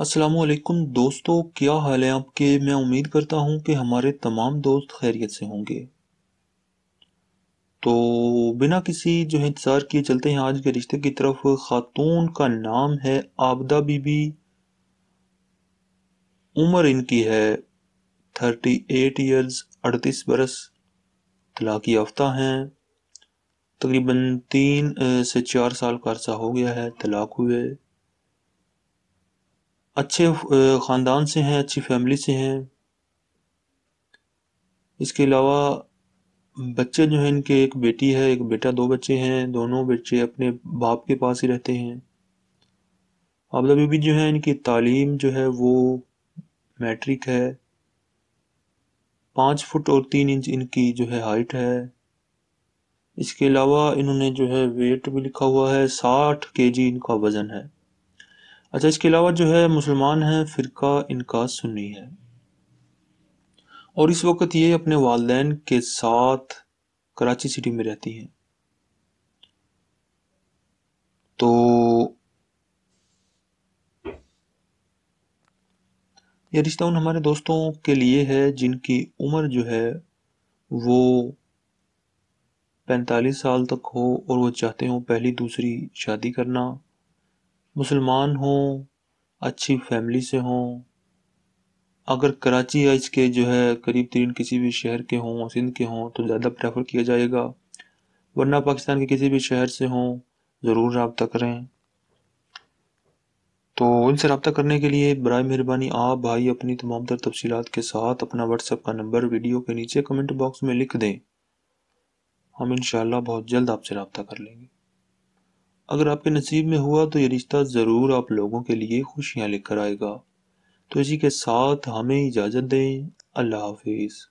السلام علیکم دوستو کیا حال ہے آپ کے میں امید کرتا ہوں کہ ہمارے تمام دوست خیریت سے ہوں گے تو بنا کسی جو انتظار کیے چلتے ہیں آج کے رشتے کی طرف خاتون کا نام ہے آبدہ بی بی عمر ان کی ہے تھرٹی ایٹ ایئرز اڑتیس برس طلاق یافتہ ہیں تقریباً تین سے چار سال کا عرصہ ہو گیا ہے طلاق ہوئے اچھے خاندان سے ہیں اچھی فیملی سے ہیں اس کے علاوہ بچے جو ہیں ان کے ایک بیٹی ہے ایک بیٹا دو بچے ہیں دونوں بچے اپنے باپ کے پاس ہی رہتے ہیں آبادا بیبی جو ہیں ان کی تعلیم جو ہے وہ میٹرک ہے پانچ فٹ اور تین انچ ان کی جو ہے ہائٹ ہے اس کے علاوہ انہوں نے جو ہے ویٹ بھی لکھا ہوا ہے ساٹھ کے جی ان کا وزن ہے اچھا اس کے علاوہ جو ہے مسلمان ہیں فرقہ ان کا سنی ہے اور اس وقت یہ اپنے والدین کے ساتھ کراچی سٹی میں رہتی ہیں تو یہ رشتہ ان ہمارے دوستوں کے لیے ہے جن کی عمر جو ہے وہ پینتالیس سال تک ہو اور وہ چاہتے ہوں پہلی دوسری شادی کرنا مسلمان ہوں اچھی فیملی سے ہوں اگر کراچی اس کے جو ہے قریب ترین کسی بھی شہر کے ہوں سندھ کے ہوں تو زیادہ پریفر کیا جائے گا ورنہ پاکستان کے کسی بھی شہر سے ہوں ضرور رابطہ کریں تو ان سے رابطہ کرنے کے لیے برائے مہربانی آپ بھائی اپنی تمام تر تفصیلات کے ساتھ اپنا واٹس ایپ کا نمبر ویڈیو کے نیچے کمنٹ باکس میں لکھ دیں ہم انشاءاللہ بہت جلد آپ سے رابطہ کر لیں گے اگر آپ کے نصیب میں ہوا تو یہ رشتہ ضرور آپ لوگوں کے لیے خوشیاں لکھ کر آئے گا تو اسی کے ساتھ ہمیں اجازت دیں اللہ حافظ